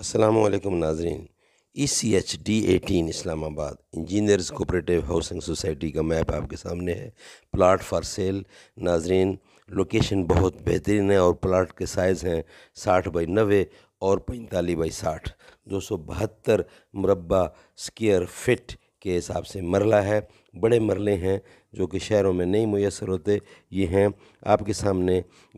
असलकम नाजरीन E C H D eighteen Islamabad engineers cooperative housing society का मैप आपके सामने है प्लाट फॉर सेल नाजरीन लोकेशन बहुत बेहतरीन है और प्लाट के साइज़ हैं साठ बाई नबे और पैंतालीस बाई साठ दो सौ बहत्तर मुरबा स्क्र फिट के हिसाब से मरला है बड़े मरले हैं जो कि शहरों में नहीं मैसर होते ये हैं आपके सामने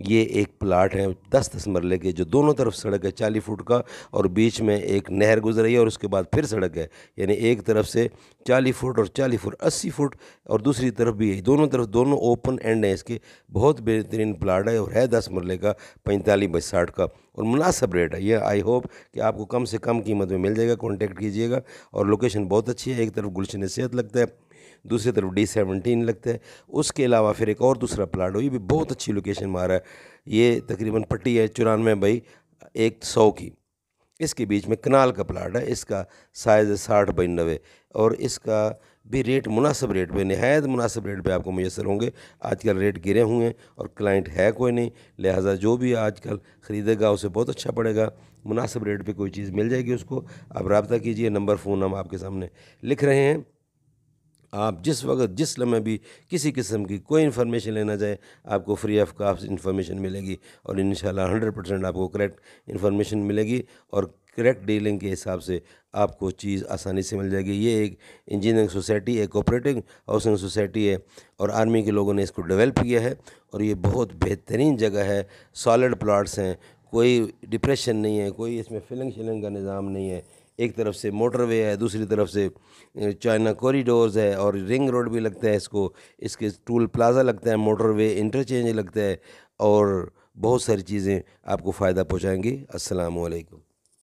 ये एक प्लाट है दस दस मरले के जो दोनों तरफ सड़क है चालीस फुट का और बीच में एक नहर गुजर रही है और उसके बाद फिर सड़क है यानी एक तरफ से चालीस फुट और चालीस फुट अस्सी फुट और दूसरी तरफ भी है दोनों तरफ दोनों ओपन एंड हैं इसके बहुत बेहतरीन प्लाट है और है दस मरले का पैंतालीस बाई साठ का और मुनासब रेट है यह आई होप कि आपको कम से कम कीमत में मिल जाएगा कॉन्टेक्ट कीजिएगा और लोकेशन बहुत अच्छी है एक तरफ गुलशन सेहत लगता है दूसरी तरफ डी सेवनटीन लगता है उसके अलावा फिर एक और दूसरा प्लाट हो ये भी बहुत अच्छी लोकेशन में आ रहा है ये तकरीबन पट्टी है चौरानवे बाई एक सौ की इसके बीच में कनाल का प्लाट है इसका साइज़ है साठ बाई नबे और इसका भी रेट मुनासिब रेट पर नहायत मुनासिब रेट पर आपको मैसर होंगे आजकल रेट गिरे हुए हैं और क्लाइंट है कोई नहीं लिहाजा जो भी आजकल ख़रीदेगा उसे बहुत अच्छा पड़ेगा मुनासिब रेट पे कोई चीज़ मिल जाएगी उसको आप रबता कीजिए नंबर फ़ोन हम आपके सामने लिख रहे हैं आप जिस वक्त जिस लम्हे भी किसी किस्म की कोई इन्फॉर्मेशन लेना चाहे आपको फ्री ऑफ कास्ट इन्फॉर्मेशन मिलेगी और इन हंड्रेड परसेंट आपको करेक्ट इन्फॉर्मेशन मिलेगी और करेक्ट डीलिंग के हिसाब से आपको चीज़ आसानी से मिल जाएगी ये एक इंजीनियरिंग सोसाइटी एक ऑपरेटिंग हाउसिंग सोसाइटी है और आर्मी के लोगों ने इसको डेवलप किया है और ये बहुत बेहतरीन जगह है सॉलिड प्लाट्स हैं कोई डिप्रेशन नहीं है कोई इसमें फिलिंग शिलिंग का निज़ाम नहीं है एक तरफ से मोटरवे है दूसरी तरफ से चाइना कॉरिडोर्स है और रिंग रोड भी लगता है इसको इसके टूल प्लाज़ा लगता है मोटरवे इंटरचेंज लगता है और बहुत सारी चीज़ें आपको फ़ायदा पहुँचाएँगी असलकम